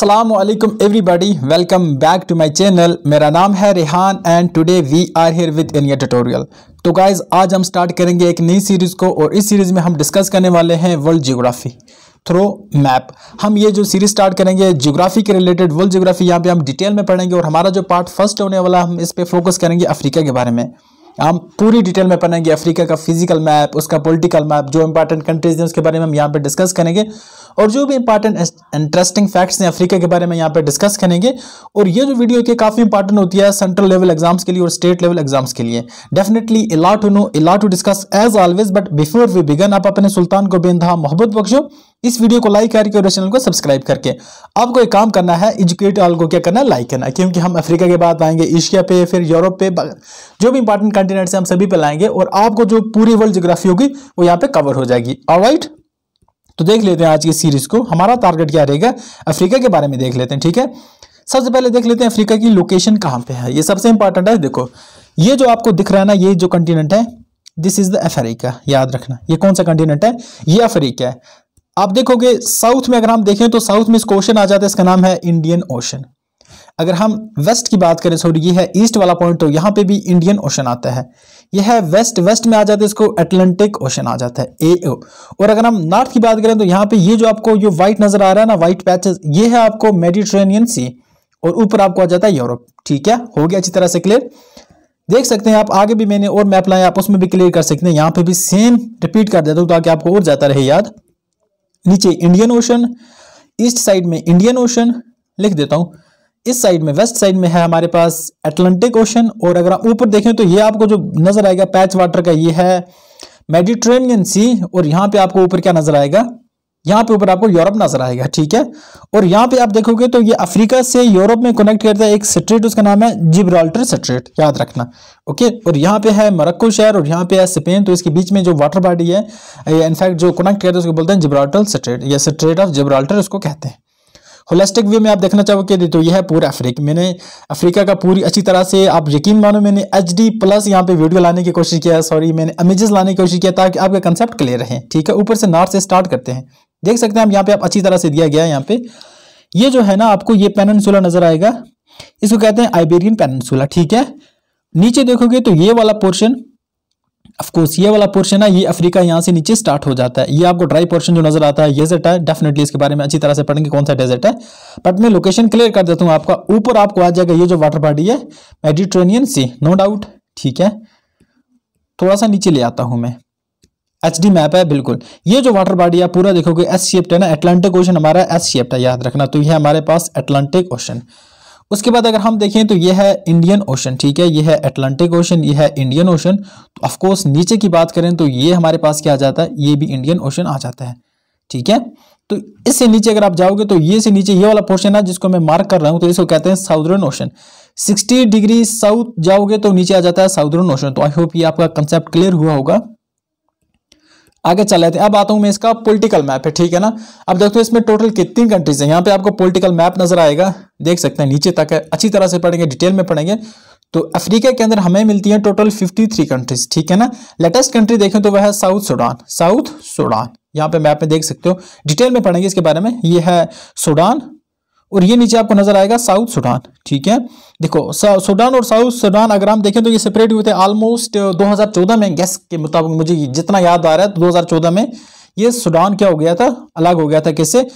असलम वालेकुम everybody welcome back to my channel मेरा नाम है Rehan and today we are here with in tutorial तो गाइज़ आज हम स्टार्ट करेंगे एक नई सीरीज़ को और इस सीरीज़ में हम डिस्कस करने वाले हैं वर्ल्ड जियोग्राफी थ्रो मैप हम ये जो सीरीज स्टार्ट करेंगे जियोग्राफी के रिलेटेड वर्ल्ड जियोग्राफी यहाँ पे हम डिटेल में पढ़ेंगे और हमारा जो पार्ट फर्स्ट होने वाला हम इस पर फोकस करेंगे अफ्रीका के बारे में हम पूरी डिटेल में पढ़ेंगे अफ्रीका का फिजिकल मैप उसका पॉलिटिकल मैप जो इंपॉर्टेंट कंट्रीज हैं उसके बारे में हम यहाँ पर डिस्कस करेंगे और जो भी इंपॉर्टेंट इंटरेस्टिंग फैक्ट्स हैं अफ्रीका के बारे में यहाँ पर डिस्कस करेंगे और ये जो वीडियो की काफ़ी इंपॉर्टेंट होती है सेंट्रल लेवल एग्जाम्स के लिए और स्टेट लेवल एग्जाम्स के लिए definitely a lot to know a lot to discuss as always but before we begin आप अपने सुल्तान को बेंदा मोहब्बत बख्शो इस वीडियो को लाइक करके और चैनल को सब्सक्राइब करके आपको एक काम करना है एजुकेट ऑल को क्या करना है लाइक करना क्योंकि हम अफ्रीका के बाद आएंगे एशिया पे फिर यूरोप पे जो भी इंपॉर्टेंट कंटिनेंट्स हैं हम सभी पे लाएंगे और आपको जो पूरी वर्ल्ड जोग्राफी होगी वो यहाँ पे कवर हो जाएगी ऑलराइट तो देख लेते हैं आज की सीरीज को हमारा टारगेट क्या रहेगा अफ्रीका के बारे में देख लेते हैं ठीक है सबसे पहले देख लेते हैं अफ्रीका की लोकेशन कहाँ पे है ये सबसे इंपॉर्टेंट है देखो ये जो आपको दिख रहा है ना ये जो कंटिनेंट है दिस इज द अफ्रीका याद रखना ये कौन सा कंटिनेंट है ये अफ्रीका है आप देखोगे साउथ में अगर हम देखें तो साउथ में इस क्वेश्चन आ जाता है इसका नाम है इंडियन ओशन अगर हम वेस्ट की बात करें सॉरी ये है ईस्ट वाला पॉइंट तो यहाँ पे भी इंडियन ओशन आता है यह है वेस्ट वेस्ट में आ जाता है इसको अटलांटिक ओशन आ जाता है ए और अगर हम नॉर्थ की बात करें तो यहाँ पे ये जो आपको ये व्हाइट नजर आ रहा है ना वाइट पैचेस ये है आपको मेडिट्रेनियन सी और ऊपर आपको आ जाता है यूरोप ठीक है हो गया अच्छी तरह से क्लियर देख सकते हैं आप आगे भी मैंने और मैप लाए आप उसमें भी क्लियर कर सकते हैं यहाँ पे भी सेम रिपीट कर देता हूँ ताकि आपको और जाता रहे याद नीचे इंडियन ओशन ईस्ट साइड में इंडियन ओशन लिख देता हूं इस साइड में वेस्ट साइड में है हमारे पास अटलांटिक ओशन और अगर आप ऊपर देखें तो ये आपको जो नज़र आएगा पैच वाटर का ये है मेडिट्रेनियन सी और यहां पे आपको ऊपर क्या नज़र आएगा यहाँ पे ऊपर आपको यूरोप नजर आएगा ठीक है और यहाँ पे आप देखोगे तो ये अफ्रीका से यूरोप में कनेक्ट करता है एक स्ट्रेट उसका नाम है जिब्राल्टर स्ट्रेट याद रखना ओके और यहाँ पे है मरक्को शहर और यहाँ पे है स्पेन तो इसके बीच में जो वाटर बॉडी है इनफैक्ट जो कनेक्ट करता है उसको बोलते हैं जिब्राल्टर स्ट्रेट या स्ट्रेट ऑफ जिब्राल्टर उसको कहते हैं होलिस्टिक वे में आप देखना चाहोगे तो यह है पूरा अफ्रीका मैंने अफ्रीका का पूरी अच्छी तरह से आप यकीन मानो मैंने एच डी प्लस यहाँ पे वीडियो लाने की कोशिश किया सॉरी मैंने इमेजेस लाने की कोशिश किया ताकि आपका कंसेप्ट क्लियर रहे ठीक है ऊपर से नॉर्थ से स्टार्ट करते हैं देख सकते हैं आप यहाँ पे आप अच्छी तरह से दिया गया है यहाँ पे ये जो है ना आपको ये पेनसुला नजर आएगा इसको कहते हैं आइबेरियन पेनसुला ठीक है नीचे देखोगे तो ये वाला पोर्शन ऑफकोर्स ये वाला पोर्शन है ये अफ्रीका यहाँ से नीचे स्टार्ट हो जाता है ये आपको ड्राई पोर्शन जो नजर आता है डेजर्ट है डेफिनेटली इसके बारे में अच्छी तरह से पढ़ेंगे कौन सा डेजर्ट है बट मैं लोकेशन क्लियर कर देता हूँ आपका ऊपर आपको आ जाएगा ये जो वाटर बॉडी है मेडिट्रेनियन सी नो डाउट ठीक है थोड़ा सा नीचे ले आता हूँ मैं एच डी मैप है बिल्कुल ये जो वाटर बॉडी आप पूरा देखोगे एस शेप्ट है ना एटलांटिक ओशन हमारा एस शेप्ट है याद रखना तो ये हमारे पास एटलांटिक ओशन उसके बाद अगर हम देखें तो ये है इंडियन ओशन ठीक है ये है एटलांटिक ओशन ये है इंडियन ओशन तो ऑफकोर्स नीचे की बात करें तो ये हमारे पास क्या आ जाता है ये भी इंडियन ओशन आ जाता है ठीक है तो इससे नीचे अगर आप जाओगे तो ये से नीचे ये वाला पोर्शन है जिसको मैं मार्क कर रहा हूँ तो इसको कहते हैं साउदर्न ओशन 60 डिग्री साउथ जाओगे तो नीचे आ जाता है साउदर्न ओशन तो आई होप ये आपका कंसेप्ट क्लियर हुआ होगा आगे चल रहे थे अब आता हूं मैं इसका पॉलिटिकल मैप है ठीक है ना अब देखो तो इसमें टोटल कितनी कंट्रीज है यहाँ पे आपको पॉलिटिकल मैप नजर आएगा देख सकते हैं नीचे तक है अच्छी तरह से पढ़ेंगे डिटेल में पढ़ेंगे तो अफ्रीका के अंदर हमें मिलती है टोटल 53 कंट्रीज ठीक है ना लेटेस्ट कंट्री देखें तो वह है साउथ सूडान साउथ सूडान यहाँ पे मैप में देख सकते हो डिटेल में पढ़ेंगे इसके बारे में ये है सूडान और ये नीचे आपको नजर आएगा साउथ सूडान ठीक है देखो सूडान और साउथ सूडान अगर हम देखें तो ये सेपरेट हुए थे ऑलमोस्ट 2014 में गैस के मुताबिक मुझे जितना याद आ रहा है तो 2014 में ये सूडान क्या हो गया था अलग हो गया था किससे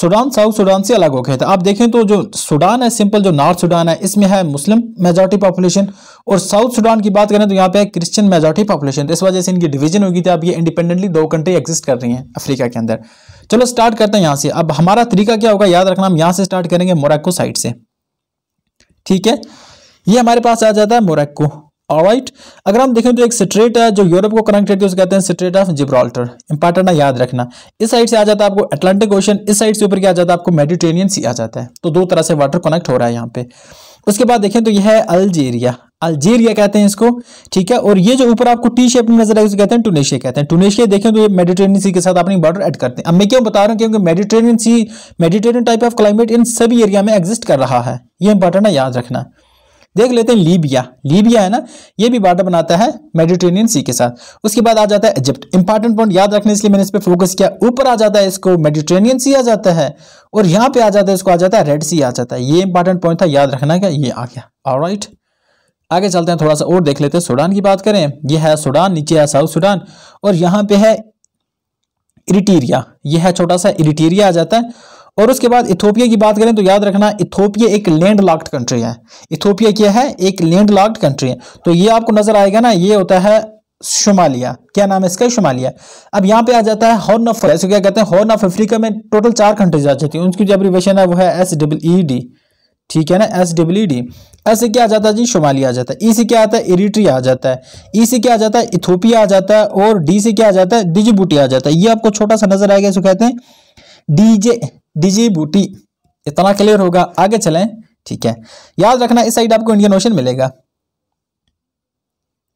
सूडान साउथ सूडान से अलग हो गया था आप देखें तो जो सूडान है सिंपल जो नॉर्थ सूडान है इसमें है मुस्लिम मेजोरिटी पॉपुलेशन और साउथ सूडान की बात करें तो यहाँ पे है क्रिश्चियन मेजोरिटी पॉपुलेशन इस वजह से इनकी डिवीजन होगी थी अब ये इंडिपेंडेंटली दो कंट्री एग्जिस्ट कर रही हैं अफ्रीका के अंदर चलो स्टार्ट करते हैं यहां से अब हमारा तरीका क्या होगा याद रखना हम यहां से स्टार्ट करेंगे मोरक्को साइड से ठीक है ये हमारे पास आ जाता है मोरक्को राइट अगर हम देखें तो एक स्ट्रेट है जो यूरोप को कनेक्ट करती है उसे कहते हैं स्ट्रेट ऑफ जिब्राल्टर इंपॉर्टेंट है याद रखना इस साइड से आ जाता है आपको अटलांटिक ओशन इस साइड से ऊपर क्या आ जाता है आपको मेडिटेरियन सी आ जाता है तो दो तरह से वाटर कनेक्ट हो रहा है यहाँ पे उसके बाद देखें तो यह है अल्जीरिया अल्जीरिया कहते हैं इसको ठीक है और ये जो ऊपर आपको टी शेप में नजर आएगा कहते हैं टूनेशिया कहते हैं टूनेशिया देखें तो ये मेडिटेरेनियन सी के साथ अपनी बॉर्डर ऐड करते हैं अब मैं क्यों बता रहा हूँ क्योंकि Mediterranean sea Mediterranean type of climate इन सभी एरिया में एग्जिस्ट कर रहा है ये इंपॉर्टेंट है याद रखना देख लेते हैं लीबिया लीबिया है ना ये भी बॉर्डर बनाता है मेडिटेरेनियन सी के साथ उसके बाद आ जाता है इजिप्ट इंपॉर्टेंट पॉइंट याद रखने इसलिए मैंने इस पर फोकस किया ऊपर आ जाता है इसको मेडिटेरेनियन सी आ जाता है और यहाँ पे आ जाता है इसको आ जाता है रेड सी आ जाता है ये इंपॉर्टेंट पॉइंट था याद रखना क्या ये आ गया ऑलराइट आगे चलते हैं थोड़ा सा और देख लेते हैं सूडान की बात करें यह है सूडान नीचे है साउथ सूडान और यहाँ पे है इरिटीरिया यह है छोटा सा इरिटीरिया आ जाता है और उसके बाद इथोपिया की बात करें तो याद रखना इथोपिया एक लैंड लॉक्ड कंट्री है इथोपिया क्या है एक लैंड लॉक्ड कंट्री है तो ये आपको नजर आएगा ना ये होता है शुमालिया क्या नाम है इसका शुमालिया अब यहाँ पे आ जाता है हॉर्न ऑफ इसको क्या कहते हैं हॉर्न ऑफ अफ्रीका में टोटल चार कंट्रीज आ जाती है उनकी जो एब्रीवेशन है वो है एस डब्ल्यू ई डी ठीक है ना एस डब्ल्यू डी ऐसे क्या आ जाता है जी शुमाली आ जाता है ई e से क्या आता है इरिट्री आ जाता है ई e से क्या आ जाता है इथोपिया आ जाता है और डी से क्या आ जाता है बूटी आ जाता है ये आपको छोटा सा नजर आएगा इसको कहते हैं डीजे बूटी इतना क्लियर होगा आगे चलें ठीक है याद रखना इस साइड आपको इंडियन ओशन मिलेगा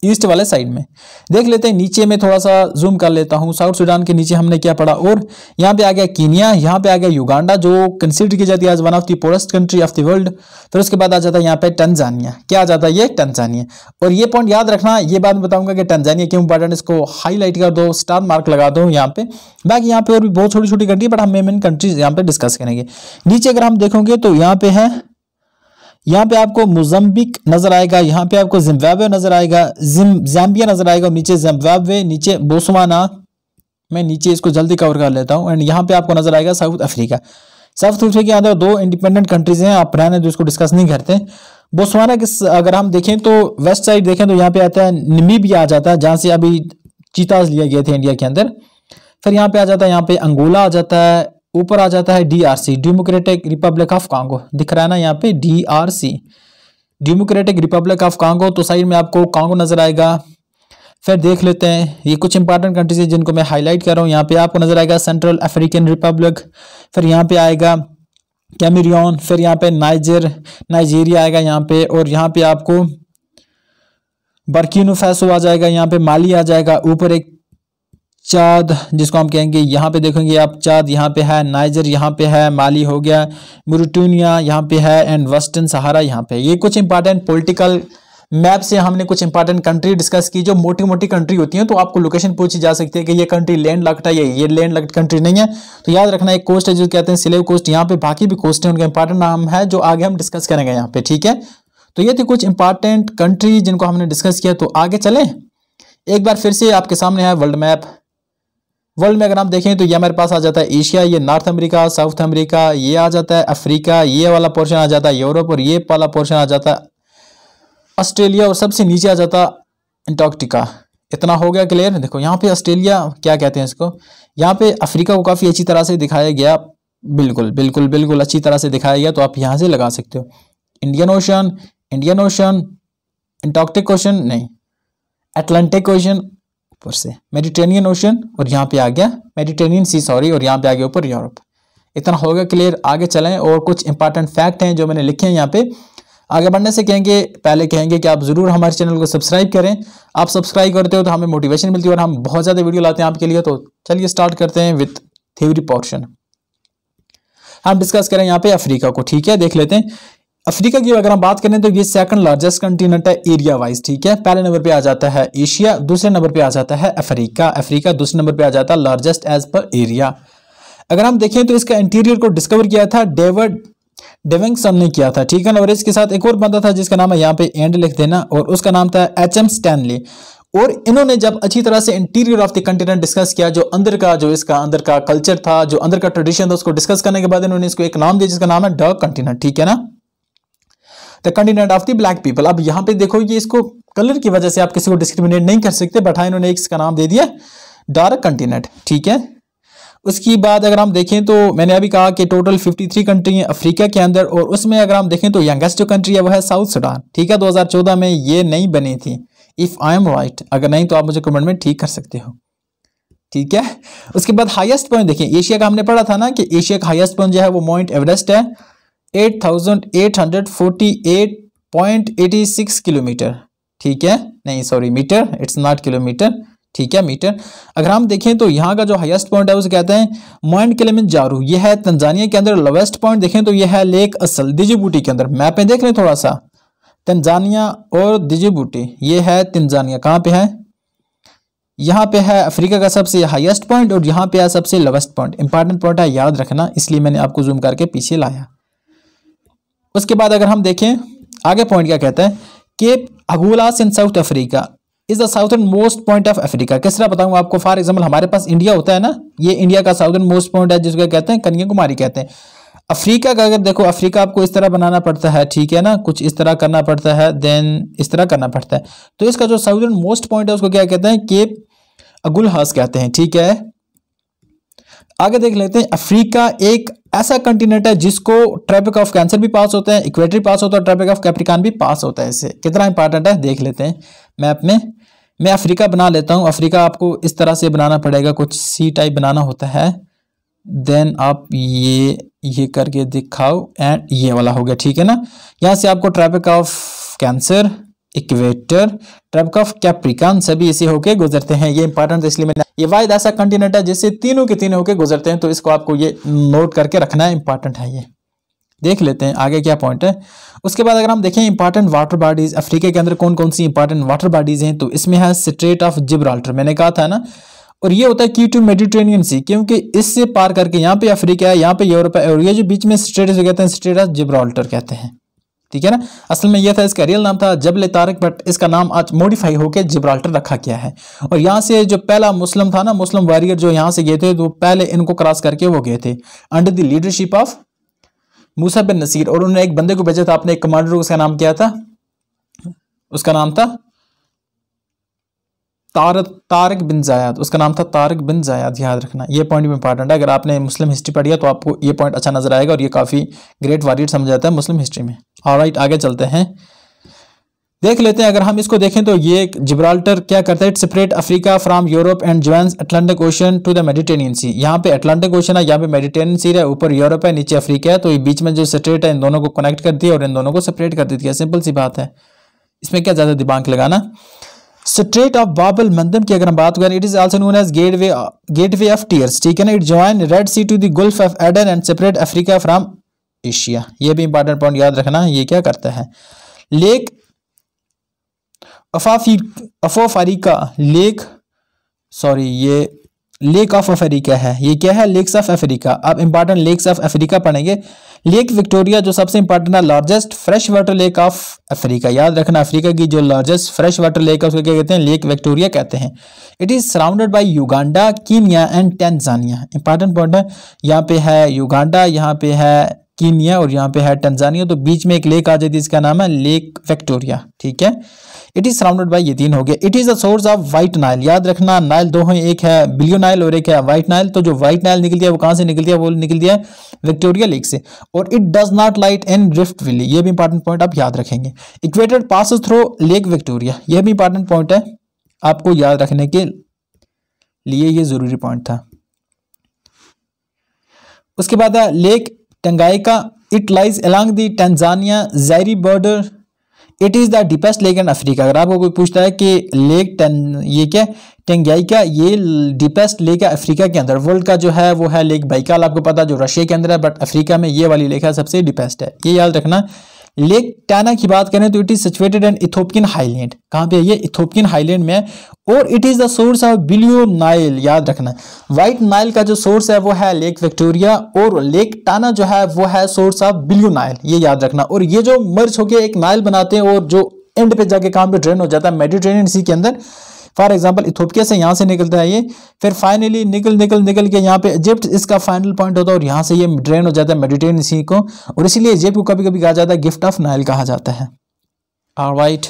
ईस्ट वाले साइड में देख लेते हैं नीचे में थोड़ा सा जूम कर लेता हूँ साउथ सूडान के नीचे हमने क्या पढ़ा और यहाँ पे आ गया कीनिया यहाँ पे आ गया युगांडा जो कंसिडर की जाती है as one of the poorest country of the world फिर उसके बाद आ जाता है यहाँ पे टनजानिया क्या आ जाता है ये टनजानिया और ये पॉइंट याद रखना ये बात बताऊंगा कि टनजानिया क्यों इंपॉर्टेंट इसको हाईलाइट कर दो स्टार मार्क लगा दो यहाँ पे बाकी यहाँ पे और भी बहुत छोटी छोटी कंट्री बट हम मेन मेन कंट्रीज यहाँ पे डिस्कस करेंगे नीचे अगर हम देखोगे तो यहाँ पे है यहाँ पे आपको मोजम्बिक नज़र आएगा यहाँ पे आपको जिम्बावे नज़र आएगा जिम जैम्बिया नज़र आएगा नीचे जिम्बावे नीचे बोसवाना मैं नीचे इसको जल्दी कवर कर लेता हूँ एंड यहाँ पे आपको नज़र आएगा साउथ अफ्रीका साउथ अफ्रीका के अंदर दो इंडिपेंडेंट कंट्रीज हैं आप रहने जो इसको डिस्कस नहीं करते बोसवाना के अगर हम देखें तो वेस्ट साइड देखें तो यहाँ पे आता है भी आ जाता है जहाँ से अभी चीताज लिया गया थे इंडिया के अंदर फिर यहाँ पे आ जाता है यहाँ पे अंगोला आ जाता है ऊपर आ जाता है DRC Democratic Republic of Congo दिख रहा है ना यहाँ पे DRC Democratic Republic of Congo तो साइड में आपको कांगो नजर आएगा फिर देख लेते हैं ये कुछ इंपॉर्टेंट कंट्रीज है जिनको मैं हाईलाइट कर रहा हूँ यहाँ पे आपको नजर आएगा सेंट्रल अफ्रीकन रिपब्लिक फिर यहाँ पे आएगा कैमरियन फिर यहाँ पे नाइजर नाइजीरिया आएगा यहाँ पे और यहाँ पे आपको बर्किनो फैसो आ जाएगा यहाँ पे माली आ जाएगा ऊपर एक चाद जिसको हम कहेंगे यहाँ पे देखेंगे आप चाद यहाँ पे है नाइजर यहाँ पे है माली हो गया मुरुटूनिया यहाँ पे है एंड वेस्टर्न सहारा यहाँ पे ये कुछ इंपॉर्टेंट पॉलिटिकल मैप से हमने कुछ इंपॉर्टेंट कंट्री डिस्कस की जो मोटी मोटी कंट्री होती हैं तो आपको लोकेशन पूछी जा सकती है कि ये कंट्री लैंड लक्ट है ये ये लैंड लक्ट कंट्री नहीं है तो याद रखना एक कोस्ट है जो कहते हैं सिलेव कोस्ट यहाँ पे बाकी भी कोस्ट है उनका इंपॉर्टेंट नाम है जो आगे हम डिस्कस करेंगे यहाँ पे ठीक है तो ये थी कुछ इंपॉर्टेंट कंट्री जिनको हमने डिस्कस किया तो आगे चले एक बार फिर से आपके सामने है वर्ल्ड मैप वर्ल्ड में अगर हम देखें तो ये हमारे पास आ जाता है एशिया ये नॉर्थ अमेरिका साउथ अमेरिका ये आ जाता है अफ्रीका ये वाला पोर्शन आ जाता है यूरोप और ये वाला पोर्शन आ जाता है ऑस्ट्रेलिया और सबसे नीचे आ जाता है एंटार्क्टिका इतना हो गया क्लियर देखो यहाँ पे ऑस्ट्रेलिया क्या कहते हैं इसको यहाँ पे अफ्रीका को काफ़ी अच्छी तरह से दिखाया गया बिल्कुल बिल्कुल बिल्कुल अच्छी तरह से दिखाया गया तो आप यहाँ से लगा सकते हो Indian Ocean Indian Ocean Antarctic Ocean नहीं अटलांटिक ओशन ऊपर से मेडिटेनियन ओशन और यहाँ पे आ गया मेडिटेनियन सी सॉरी और यहाँ पे आ गया ऊपर यूरोप इतना हो गया क्लियर आगे चलें और कुछ इंपॉर्टेंट फैक्ट हैं जो मैंने लिखे हैं यहाँ पे आगे बढ़ने से कहेंगे पहले कहेंगे कि आप ज़रूर हमारे चैनल को सब्सक्राइब करें आप सब्सक्राइब करते हो तो हमें मोटिवेशन मिलती है और हम बहुत ज़्यादा वीडियो लाते हैं आपके लिए तो चलिए स्टार्ट करते हैं विथ थ्योरी पोर्शन हम डिस्कस करें यहाँ पे अफ्रीका को ठीक है देख लेते हैं अफ्रीका की अगर हम बात करें तो ये सेकंड लार्जेस्ट कंटिनेंट है एरिया वाइज ठीक है पहले नंबर पे आ जाता है एशिया दूसरे नंबर पे आ जाता है अफ्रीका अफ्रीका दूसरे नंबर पे आ जाता है लार्जेस्ट एज पर एरिया अगर हम देखें तो इसका इंटीरियर को डिस्कवर किया था डेविड डेविंगसन ने किया था ठीक है और इसके साथ एक और बंदा था जिसका नाम है यहाँ पे एंड लिख देना और उसका नाम था एच एम स्टैनली और इन्होंने जब अच्छी तरह से interior of the continent discuss किया जो अंदर का जो इसका अंदर का कल्चर था जो अंदर का ट्रेडिशन था उसको डिस्कस करने के बाद इन्होंने इसको एक नाम दिया जिसका नाम है ड कंटिनेंट ठीक है ना the continent of the black people अब यहां पे देखो ये इसको कलर की वजह से आप किसी को डिस्क्रिमिनेट नहीं कर सकते बट हाँ इन्होंने इसका नाम दे दिया डार्क कंटिनेंट ठीक है उसकी बाद अगर हम देखें तो मैंने अभी कहा कि टोटल 53 कंट्री हैं अफ्रीका के अंदर और उसमें अगर हम देखें तो यंगेस्ट जो कंट्री है वो है साउथ सूडान ठीक है 2014 में ये नहीं बनी थी इफ़ आई एम राइट अगर नहीं तो आप मुझे कमेंट में ठीक कर सकते हो ठीक है उसके बाद हाईएस्ट पॉइंट देखें एशिया का हमने पढ़ा था ना कि एशिया का हाइस्ट पॉइंट जो है वो माउंट एवरेस्ट है 8,848.86 किलोमीटर ठीक है नहीं sorry metre it's not kilometre ठीक है मीटर अगर हम देखें तो यहाँ का जो हाईएस्ट पॉइंट है उसे कहते हैं मोइंट जारू ये है तंजानिया के अंदर लोवेस्ट पॉइंट देखें तो ये है लेक असल दिजीबूटी के अंदर मैप देख लें थोड़ा सा तंजानिया और दिजीबूटी ये है तंजानिया कहाँ पे है यहाँ पे है अफ्रीका का सबसे हाईएस्ट पॉइंट और यहाँ पे है सबसे लोवेस्ट पॉइंट इंपॉर्टेंट पॉइंट है याद रखना इसलिए मैंने आपको जूम करके पीछे लाया उसके बाद अगर हम देखें आगे पॉइंट क्या कहता है Cape Agulhas in South Africa is the southernmost point of Africa किस तरह बताऊँ आपको फॉर एग्जाम्पल हमारे पास इंडिया होता है ना ये इंडिया का साउथर्न मोस्ट पॉइंट है जिसको कहते हैं कन्याकुमारी कहते हैं अफ्रीका का अगर देखो अफ्रीका आपको इस तरह बनाना पड़ता है ठीक है ना कुछ इस तरह करना पड़ता है देन इस तरह करना पड़ता है तो इसका जो साउथर्न मोस्ट पॉइंट है उसको क्या कहते हैं केप अगुल हास कहते हैं ठीक है आगे देख लेते हैं अफ्रीका एक ऐसा कंटिनेंट है जिसको ट्रैपिक ऑफ कैंसर भी पास होते हैं इक्वेटरी पास होता है ट्रैपिक ऑफ कैप्रिकान भी पास होता है इसे कितना इंपॉर्टेंट है देख लेते हैं मैप में मैं अफ्रीका बना लेता हूं अफ्रीका आपको इस तरह से बनाना पड़ेगा कुछ सी टाइप बनाना होता है देन आप ये ये करके दिखाओ एंड ये वाला हो गया ठीक है ना यहाँ से आपको tropic of Cancer equator tropic of Capricorn सभी इसी होके गुजरते हैं ये इंपॉर्टेंट इसलिए मैंने ये वायद ऐसा कंटिनेंट है जिससे तीनों के तीनों होके गुजरते हैं तो इसको आपको ये नोट करके रखना है इंपॉर्टेंट है ये देख लेते हैं आगे क्या पॉइंट है उसके बाद अगर हम देखें इंपॉर्टेंट वाटर बॉडीज अफ्रीका के अंदर कौन कौन सी इंपॉर्टेंट वाटर बॉडीज हैं तो इसमें है स्ट्रेट ऑफ जिब्राल्टर मैंने कहा था ना और ये होता है की टू मेडिटेरेनियन सी क्योंकि इससे पार करके यहाँ पे अफ्रीका है यहाँ पे यूरोप है और ये जो बीच में स्ट्रेट कहते हैं स्ट्रेट ऑफ जिब्राल्टर कहते हैं ठीक है ना असल में यह था इसका रियल नाम था जबल तारक बट इसका नाम आज मॉडिफाई होकर जिब्राल्टर रखा गया है और यहाँ से जो पहला मुस्लिम था ना मुस्लिम वॉरियर जो यहाँ से गए थे वो पहले इनको क्रॉस करके वो गए थे under the leadership of Musa bin Nasir और उन्होंने एक बंदे को भेजा था अपने एक कमांडर को उसका नाम क्या था उसका नाम था तार, तारक बिन जायद उसका नाम था तारक बिन जायद याद रखना ये पॉइंट भी इंपॉर्टेंट है अगर आपने मुस्लिम हिस्ट्री पढ़ी है तो आपको ये पॉइंट अच्छा नजर आएगा और ये काफ़ी ग्रेट वारियर समझ जाता है मुस्लिम हिस्ट्री में और राइट आगे चलते हैं देख लेते हैं अगर हम इसको देखें तो ये जिब्राल्टर क्या करता है it separate Africa from Europe and joins Atlantic ocean to the Mediterranean sea यहाँ पे अटलांटिक ओशन है यहाँ पे मेडिटेनियन सी है ऊपर यूरोप है नीचे अफ्रीका है तो ये बीच में जो स्टेट है इन दोनों को कनेक्ट कर दिया और इन दोनों को सेपरेट कर दी है सिंपल सी बात है इसमें क्या ज़्यादा दिमाग लगाना स्ट्रेट ऑफ बाबल मंदम की अगर हम बात करें it is also known as gateway gateway of tears ठीक है ना it join Red Sea to the Gulf of Aden and separate Africa from Asia ये भी इंपॉर्टेंट पॉइंट याद रखना ये क्या करता है लेक अफाफी अफोफारिका लेक सॉरी ये लेक ऑफ अफ्रीका है ये क्या है लेक्स ऑफ अफ्रीका आप इंपॉर्टेंट लेक्स ऑफ अफ्रीका पढ़ेंगे लेक विक्टोरिया जो सबसे इंपॉर्टेंट है largest fresh water lake of Africa याद रखना अफ्रीका की जो लार्जेस्ट फ्रेश वाटर लेक है उसको क्या कहते हैं लेक विक्टोरिया कहते हैं it is surrounded by Uganda Kenya and Tanzania important point है यहाँ पे है युगांडा यहाँ पे है कीनिया और यहाँ पे है टेंजानिया तो बीच में एक लेक आ जाती है इसका नाम है लेक विक्टोरिया ठीक है इट इज सराउंडेड बाई ये तीन हो गया it is the source of White Nile याद रखना नाइल दो है एक है बिलियो नाइल और एक है व्हाइट नाइल तो जो व्हाइट नाइल निकलती है वो कहां से निकल दिया वो निकल है विक्टोरिया लेक से और it does not light an rift valley ये भी इंपॉर्टेंट पॉइंट आप याद रखेंगे equator pass through lake Victoria यह भी इंपॉर्टेंट पॉइंट है आपको याद रखने के लिए ये ज़रूरी पॉइंट था उसके बाद है lake Tanganyika it lies along the Tanzania Zaire border it is the deepest lake in Africa अगर आपको कोई पूछता है कि लेक टन ये क्या टेंगाई का ये डीपेस्ट लेक है अफ्रीका के अंदर वर्ल्ड का जो है वो है लेक बाइकाल आपको पता जो रशिया के अंदर है बट अफ्रीका में ये वाली लेक है सबसे डीपेस्ट है ये याद रखना लेक टाना की बात करें तो it is situated in Ethiopian highland कहाँ पे है ये इथोपियन हाईलैंड में और it is the source of Blue Nile याद रखना व्हाइट नाइल का जो सोर्स है वो है लेक विक्टोरिया और लेक टाना जो है वो है सोर्स ऑफ बिलियो नाइल ये याद रखना और ये जो मर्ज होके एक नाइल बनाते हैं और जो एंड पे जाके काम पे ड्रेन हो जाता है मेडिटेरियन सी के अंदर फॉर एग्जाम्पल इथोपिया से यहाँ से निकलता है ये फिर फाइनली निकल निकल निकल के यहाँ पे इजिप्ट इसका फाइनल पॉइंट होता है और यहाँ से ये ड्रेन हो जाता है मेडिटेन सी को और इसीलिए इजिप्ट को कभी कभी कहा जाता है गिफ्ट ऑफ नाइल कहा जाता है राइट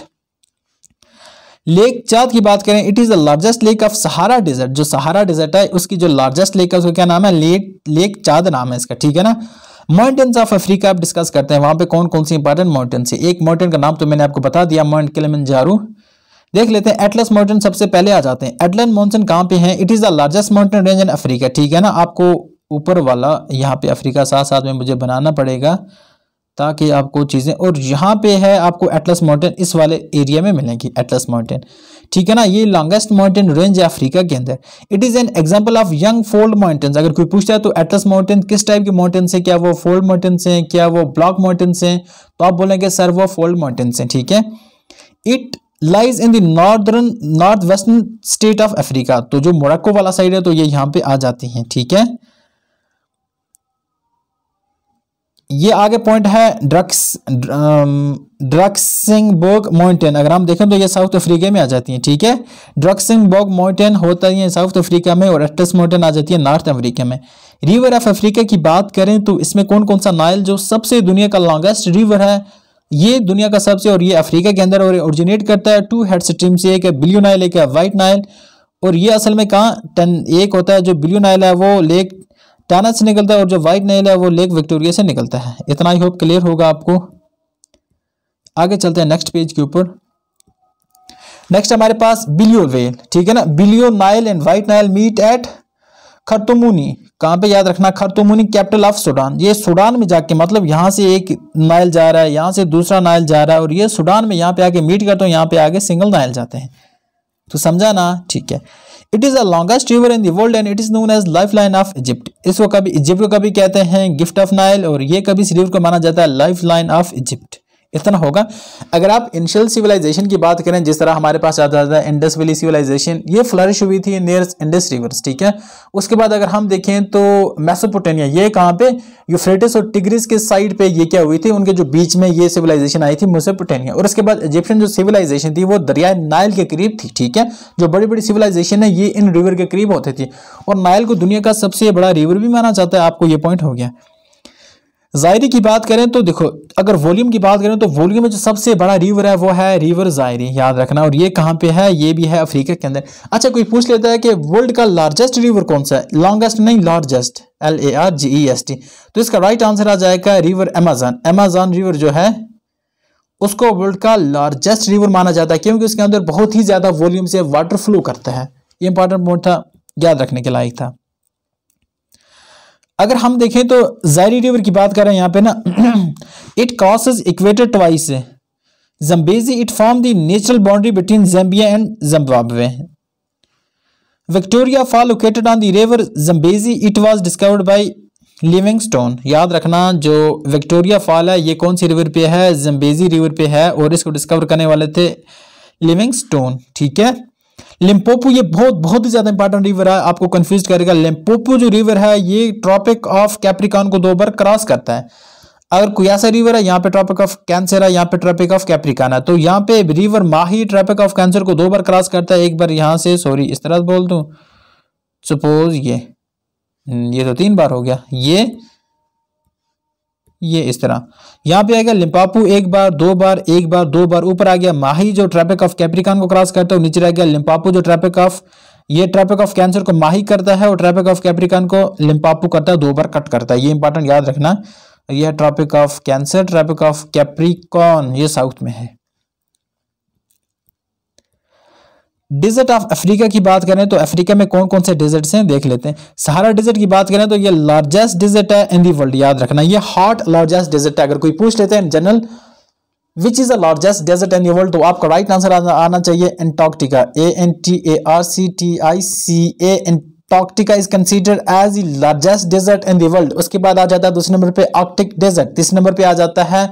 लेक चाद की बात करें it is the largest lake of Sahara desert जो सहारा डिजर्ट है उसकी जो लार्जेस्ट लेक है उसका क्या नाम है लेक लेक चाद नाम है इसका ठीक है ना माउंटेन्स ऑफ अफ्रीका आप डिस्कस करते हैं वहाँ पे कौन कौन सी इंपॉर्टेंट माउंटेन्स है एक माउंटेन का नाम तो मैंने आपको बता दिया माउंट जारू देख लेते हैं एटलस माउंटेन सबसे पहले आ जाते हैं एटलन माउंटेन कहाँ पे है it is the largest mountain range in Africa ठीक है ना आपको ऊपर वाला यहाँ पे अफ्रीका साथ साथ में मुझे बनाना पड़ेगा ताकि आपको चीज़ें और यहाँ पे है आपको एटलस माउंटेन इस वाले एरिया में मिलेंगी एटलस माउंटेन ठीक है ना ये लॉन्गेस्ट माउंटेन रेंज है अफ्रीका के अंदर it is an example of young fold mountains अगर कोई पूछता है तो एटलस माउंटेन किस टाइप के माउंटेन है क्या वो फोल्ड माउंटेन है हैं क्या वो ब्लॉक माउंटेन है हैं तो आप बोलेंगे सर वो फोल्ड माउंटेन है ठीक है it lies in the northern north western state of Africa तो जो मोरक्को वाला साइड है तो ये यहां पे आ जाती हैं ठीक है ये आगे पॉइंट है ड्रक्स ड्रक्सिंगबर्ग माउंटेन अगर हम देखें तो ये साउथ अफ्रीका में आ जाती हैं ठीक है ड्रक्सिंगबर्ग माउंटेन होता है साउथ अफ्रीका में और एट्रस माउंटेन आ जाती है नॉर्थ अफ्रीका में रिवर ऑफ अफ्रीका की बात करें तो इसमें कौन कौन सा नाइल जो सबसे दुनिया का लॉन्गेस्ट रिवर है ये दुनिया का सबसे और ये अफ्रीका के अंदर और ओरिजिनेट करता है टू हेड स्ट्रीम से एक है ब्लू नाइल एक है वाइट नाइल और ये असल में कहाँ टन एक होता है जो ब्लू नाइल है वो लेक टाना से निकलता है और जो वाइट नाइल है वो लेक विक्टोरिया से निकलता है इतना ही होप क्लियर होगा आपको आगे चलते हैं नेक्स्ट पेज के ऊपर नेक्स्ट हमारे पास बिलियो वेल ठीक है ना Blue Nile and White Nile meet at खरतुमुनी कहाँ पे याद रखना खरतुमुनी कैपिटल ऑफ सूडान ये सूडान में जाके मतलब यहाँ से एक नायल जा रहा है यहाँ से दूसरा नायल जा रहा है और ये सूडान में यहाँ पे आके मीट करते हो यहाँ पे आगे सिंगल नायल जाते हैं तो समझा ना ठीक है it is a longest river in the world and it is known as lifeline of Egypt इसको कभी इजिप्ट को कभी कहते हैं गिफ्ट ऑफ नायल और ये कभी इस रिवर को माना जाता है लाइफ लाइन ऑफ इजिप्ट इतना होगा अगर आप इंशियल सिविलाइजेशन की बात करें जिस तरह हमारे पास आता था इंडस वैली सिविलाइजेशन ये फ्लरिश हुई थी नियर इंडस रिवर्स ठीक है उसके बाद अगर हम देखें तो मैसोपोटेमिया ये कहाँ पे यूफ्रेटिस और टिग्रिस के साइड पे ये क्या हुई थी उनके जो बीच में ये सिविलाइजेशन आई थी मोसोपोटेमिया और उसके बाद इजिप्शियन जो सिविलाइजेशन थी वो दरिया नायल के करीब थी ठीक है जो बड़ी बड़ी सिविलाइजेशन है ये इन रिवर के करीब होते थे और नायल को दुनिया का सबसे बड़ा रिवर भी माना जाता है आपको ये पॉइंट हो गया ज़ायरी की बात करें तो देखो अगर वॉल्यूम की बात करें तो वॉल्यूम में जो सबसे बड़ा रिवर है वो है रिवर ज़ायरी याद रखना और ये कहाँ पे है ये भी है अफ्रीका के अंदर अच्छा कोई पूछ लेता है कि वर्ल्ड का लार्जेस्ट रिवर कौन सा है लॉन्गेस्ट नहीं largest L A R G E S T तो इसका राइट आंसर आ जाएगा रिवर अमेजान अमेजान रिवर जो है उसको वर्ल्ड का लार्जेस्ट रिवर माना जाता है क्योंकि उसके अंदर बहुत ही ज़्यादा वॉल्यूम से वाटर फ्लो करता है ये इंपॉर्टेंट पॉइंट था याद रखने के लायक था अगर हम देखें तो जायरी रिवर की बात करें यहाँ पे ना it crosses equator twice Zambezi it form the natural boundary between Zambia and Zimbabwe Victoria fall located on the river Zambezi it was discovered by Livingstone याद रखना जो विक्टोरिया फॉल है ये कौन सी रिवर पे है जम्बेजी रिवर पे है और इसको डिस्कवर करने वाले थे लिविंग स्टोन ठीक है लिम्पोपो ये बहुत बहुत ही ज्यादा इंपॉर्टेंट रिवर है आपको कंफ्यूज करेगा लिम्पोपो जो रिवर है ये ट्रॉपिक ऑफ कैप्रिकॉन को दो बार क्रॉस करता है अगर कोई ऐसा रिवर है यहाँ पे ट्रॉपिक ऑफ कैंसर है यहाँ पे ट्रॉपिक ऑफ कैप्रिकान है तो यहाँ पे river Mahi tropic of Cancer को दो बार क्रॉस करता है एक बार यहाँ से सॉरी इस तरह बोल दू सपोज ये हम्म, ये तो तीन बार हो गया ये ये इस तरह यहाँ पे आएगा लिम्पापू एक बार दो बार एक बार दो बार ऊपर आ गया माही जो ट्रैपिक ऑफ कैप्रिकॉन को क्रॉस करता है नीचे रह गया लिम्पापू जो ट्रैपिक ऑफ ये ट्रैपिक ऑफ कैंसर को माही करता है और ट्रैपिक ऑफ कैप्रिकॉन को लिम्पापू करता है दो बार कट करता है ये इंपॉर्टेंट याद रखना यह tropic of Cancer tropic of Capricorn ये साउथ में है डिजर्ट ऑफ अफ्रीका की बात करें तो अफ्रीका में कौन कौन से डिजर्ट्स हैं देख लेते हैं सहारा डिजर्ट की बात करें तो ये लार्जेस्ट डिजर्ट है इन दी वर्ल्ड याद रखना ये हॉट लार्जेस्ट डिजर्ट है अगर कोई पूछ लेते हैं general which is the largest desert in world तो आपका राइट आंसर आना चाहिए Antarctica A N T A R C T I C A is considered as largest desert in world उसके बाद आ जाता है दूसरे नंबर पे आर्टिक डेजर्ट तीसरे नंबर पे आ जाता है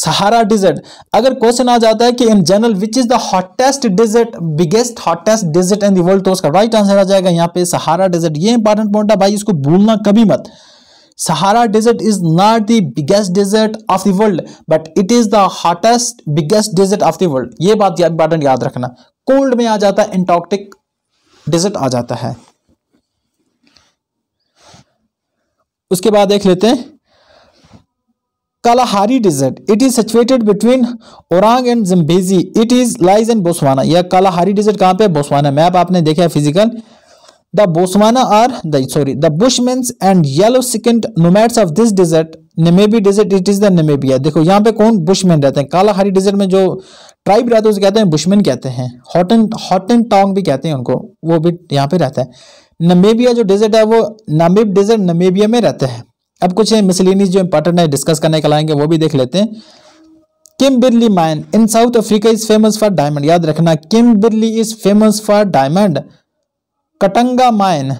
सहारा डिजर्ट अगर क्वेश्चन आ जाता है कि in general which is the hottest desert biggest hottest desert in world तो उसका राइट आंसर आ जाएगा यहाँ पे सहारा डिजर्ट ये इंपॉर्टेंट पॉइंट है भाई इसको भूलना कभी मत Sahara desert is not the biggest desert of the world, but it is the hottest biggest desert of the world. ये बात इंपॉर्टेंट याद रखना कोल्ड में आ जाता है एंटॉर्क्टिक डिजर्ट आ जाता है उसके बाद देख लेते हैं Kalahari desert it is situated between Orange and Zambezi it is lies and Botswana यह कालाहारी डिजर्ट कहाँ पे बोस्वाना मैप आपने देखा है physical the Botswana are the sorry the bushmen's and yellow skinned nomads of this desert Namib desert it is the Namibia देखो यहाँ पे कौन बुशमैन रहते हैं कालाहारी डिजर्ट में जो ट्राइब रहते हैं उसे कहते हैं बुशमैन कहते हैं हॉटन हॉटन टोंग भी कहते हैं उनको वो भी यहाँ पे रहता है नमेबिया जो डिजर्ट है वो नामेब डिजर्ट नमेबिया में रहते हैं अब कुछ मिसलिनियस जो इंपॉर्टेंट है डिस्कस करने के लाएंगे वो भी देख लेते हैं Kimberley mine in South Africa is famous for diamond याद रखना Kimberley is famous for diamond Katanga mine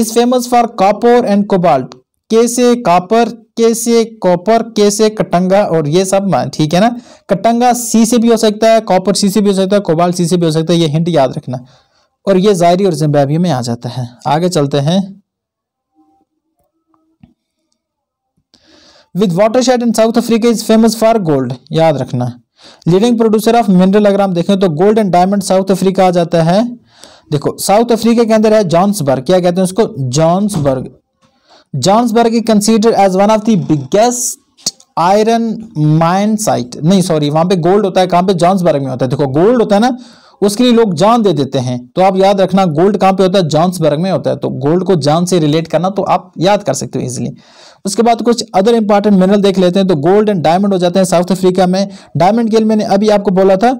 is famous for copper and cobalt कैसे कॉपर कैसे कॉपर कैसे कटंगा और ये सब माइन ठीक है ना कटंगा सी से भी हो सकता है कॉपर सी से भी हो सकता है कोबाल्ट सी से भी हो सकता है ये हिंट याद रखना और ये जायरी और जिम्बाब्वे में आ जाता है आगे चलते हैं Witwatersrand in South Africa is famous for gold याद रखना लीडिंग प्रोड्यूसर ऑफ मिनरल अगर हम देखें तो gold and diamond South Africa आ जाता है देखो साउथ अफ्रीका के अंदर है जॉन्सबर्ग क्या कहते हैं उसको Johannesburg Johannesburg is consider as one of the biggest iron mine site नहीं सॉरी वहां पे गोल्ड होता है कहां पे जॉन्सबर्ग में होता है देखो गोल्ड होता है ना उसके लिए लोग जान दे देते हैं तो आप याद रखना गोल्ड कहां पे होता है जॉन्सबर्ग में होता है तो गोल्ड को जान से रिलेट करना तो आप याद कर सकते हो इजिली उसके बाद कुछ अदर इंपॉर्टेंट मिनरल देख लेते हैं तो गोल्ड एंड डायमंड हो जाते हैं साउथ अफ्रीका में डायमंड गेल मैंने अभी आपको बोला था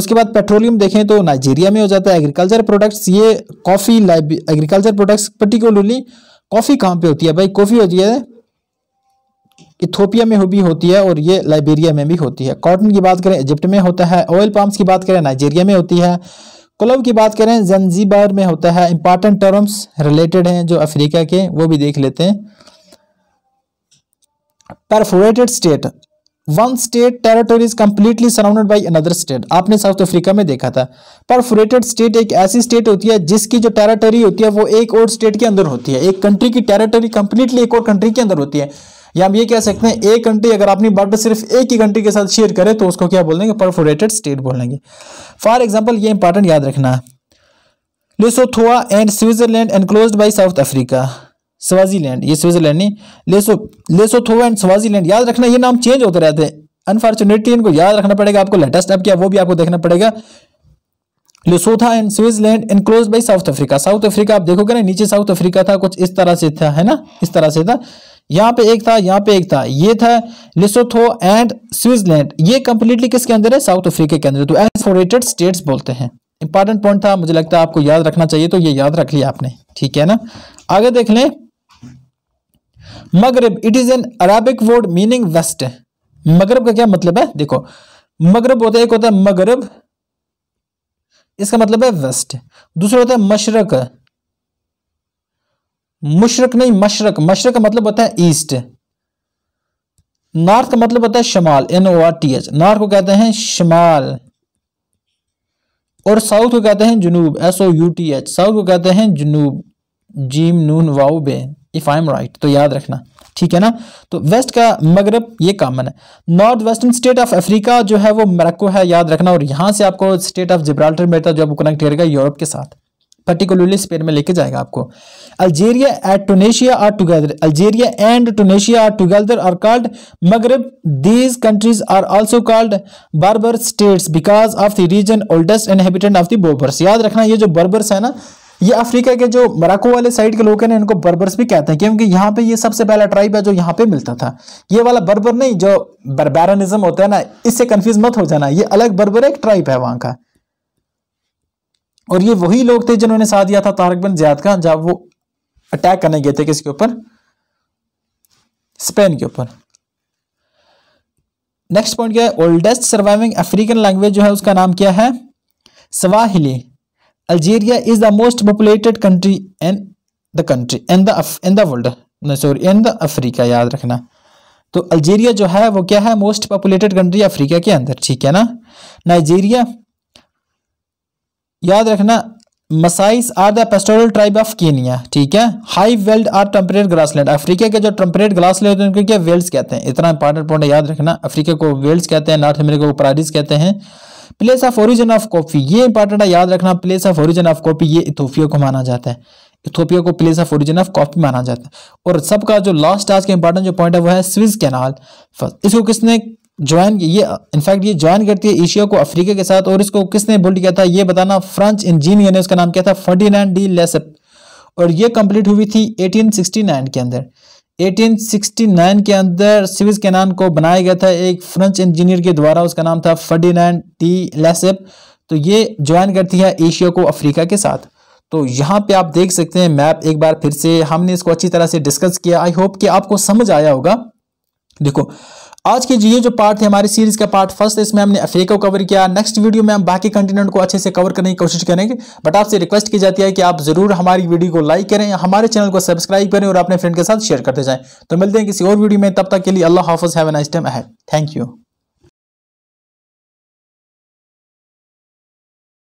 उसके बाद पेट्रोलियम देखें तो नाइजीरिया में हो जाता है एग्रीकल्चर प्रोडक्ट्स ये coffee agriculture products particularly coffee कहाँ पे होती है भाई कॉफ़ी होती है इथोपिया में भी होती है और ये लाइबेरिया में भी होती है कॉटन की बात करें इजिप्ट में होता है ऑयल पाम्स की बात करें नाइजीरिया में होती है कोलव की बात करें जंजीबार में होता है इंपॉर्टेंट टर्म्स रिलेटेड हैं जो अफ्रीका के वो भी देख लेते हैं perforated state one state territory is completely surrounded by another state आपने साउथ अफ्रीका में देखा था परफोरेटेड स्टेट एक ऐसी स्टेट होती है जिसकी जो टेरिटोरी होती है वो एक और स्टेट के अंदर होती है एक कंट्री की टेरिटोरी कंप्लीटली एक और कंट्री के अंदर होती है या हम ये कह सकते हैं एक कंट्री अगर अपनी बॉर्डर सिर्फ एक ही कंट्री के साथ शेयर करें तो उसको क्या बोलेंगे परफोरेटेड स्टेट बोलेंगे फॉर एग्जाम्पल ये इंपॉर्टेंट याद रखना है Lesotho and Switzerland enclose by South Africa Swaziland ये स्विट्जरलैंड नहीं लेसो लेसोथो एंड स्वाजीलैंड याद रखना ये नाम चेंज होते रहते हैं अनफॉर्चुनेटली इनको याद रखना पड़ेगा आपको लेटेस्ट अब क्या वो भी आपको देखना पड़ेगा Lesotho and Switzerland enclose by South Africa South Africa आप देखोगे ना नीचे साउथ अफ्रीका था कुछ इस तरह से था है ना इस तरह से था यहाँ पे एक था यहाँ पे एक था ये था लिसोथो एंड स्विट्जरलैंड ये कंप्लीटली किसके अंदर है साउथ अफ्रीका के अंदर तो एसफोरेटेड स्टेट्स बोलते हैं इंपॉर्टेंट पॉइंट था मुझे लगता है आपको याद रखना चाहिए तो ये याद रख लिया आपने ठीक है ना आगे देख लें Maghreb it is an Arabic word meaning west Maghreb का क्या मतलब है देखो मगरब होता है एक होता है मगरब इसका मतलब है वेस्ट दूसरा होता है मशरक मुशरक नहीं मशरक मशरक का मतलब होता है ईस्ट नॉर्थ का मतलब होता है शमाल N O R T H north को कहते हैं शमाल और साउथ को कहते हैं जुनूब S O U T H south को कहते हैं जुनूब जीम नून वाउ बे इफ़ आई एम राइट तो याद रखना ठीक है ना तो वेस्ट का मगरब ये कॉमन है north western state of Africa जो है वो मरक्को है याद रखना और यहाँ से आपको स्टेट ऑफ जिब्राल्टर मिलता जो आपको कनेक्ट करेगा यूरोप के साथ पर्टिकुलरली स्पेन में लेके जाएगा आपको Algeria and Tunisia are together Algeria and Tunisia are together are called Maghreb these countries are also called Berber states because of the region oldest inhabitant of the Berbers याद रखना ये जो बर्बर्स है ना ये अफ्रीका के जो मराको वाले साइड के लोग हैं इनको बर्बर्स भी कहते हैं क्योंकि यहाँ पे ये सबसे पहला ट्राइब है जो यहाँ पे मिलता था ये वाला बर्बर नहीं जो बर्बेरानिज्म होता है ना इससे कंफ्यूज मत हो जाना ये अलग बर्बर एक ट्राइब है वहां का और ये वही लोग थे जिन्होंने साथ दिया था तारक बिन जियाद का जब वो अटैक करने गए थे किसके ऊपर स्पेन के ऊपर नेक्स्ट पॉइंट क्या है ओल्डेस्ट सर्वाइविंग अफ्रीकन लैंग्वेज जो है उसका नाम क्या है Swahili Algeria is the most populated country in the country in the in the world. No, sorry, in the Africa याद रखना तो अल्जीरिया जो है वो क्या है मोस्ट पॉपुलेटेड कंट्री अफ्रीका के अंदर ठीक है ना नाइजीरिया याद रखना Masais are the pastoral tribe of Kenya ठीक है high veld are temperate grassland Africa के जो टम्परेट ग्रासलैंड होते हैं उनको क्या वेल्ड्स कहते हैं इतना इंपॉर्टेंट पॉइंट याद रखना अफ्रीका को वेल्ड्स कहते हैं नॉर्थ अमेरिका को प्रारिस कहते हैं place of origin of coffee ये इंपॉर्टेंट है याद रखना place of origin of coffee ये इथोपिया को माना जाता है इथोपिया को place of origin of coffee माना जाता है और सबका जो लास्ट आज का इंपॉर्टेंट जो पॉइंट है वो है स्विस कैनाल इसको किसने ज्वाइन ये इनफैक्ट ये ज्वाइन करती है एशिया को अफ्रीका के साथ और इसको किसने बिल्ड किया था ये बताना फ्रेंच इंजीनियर ने उसका नाम क्या था फर्डिनेंड डी लेसप और ये कंप्लीट हुई थी 1869 के अंदर 1869 के अंदर स्विस कैनान को बनाया गया था एक फ्रेंच इंजीनियर के द्वारा उसका नाम था फर्डिनेंड टी लेसेप तो ये ज्वाइन करती है एशिया को अफ्रीका के साथ तो यहाँ पे आप देख सकते हैं मैप एक बार फिर से हमने इसको अच्छी तरह से डिस्कस किया आई होप कि आपको समझ आया होगा देखो आज के ये जो पार्ट थे हमारी सीरीज का पार्ट फर्स्ट इसमें हमने अफ्रीका को कवर किया नेक्स्ट वीडियो में हम बाकी कंटिनेंट को अच्छे से कवर करने की कोशिश करेंगे बट आपसे रिक्वेस्ट की जाती है कि आप जरूर हमारी वीडियो को लाइक करें हमारे चैनल को सब्सक्राइब करें और अपने फ्रेंड के साथ शेयर करते जाएं तो मिलते हैं किसी और वीडियो में तब तक के लिए अल्लाह हाफिज have nice time thank you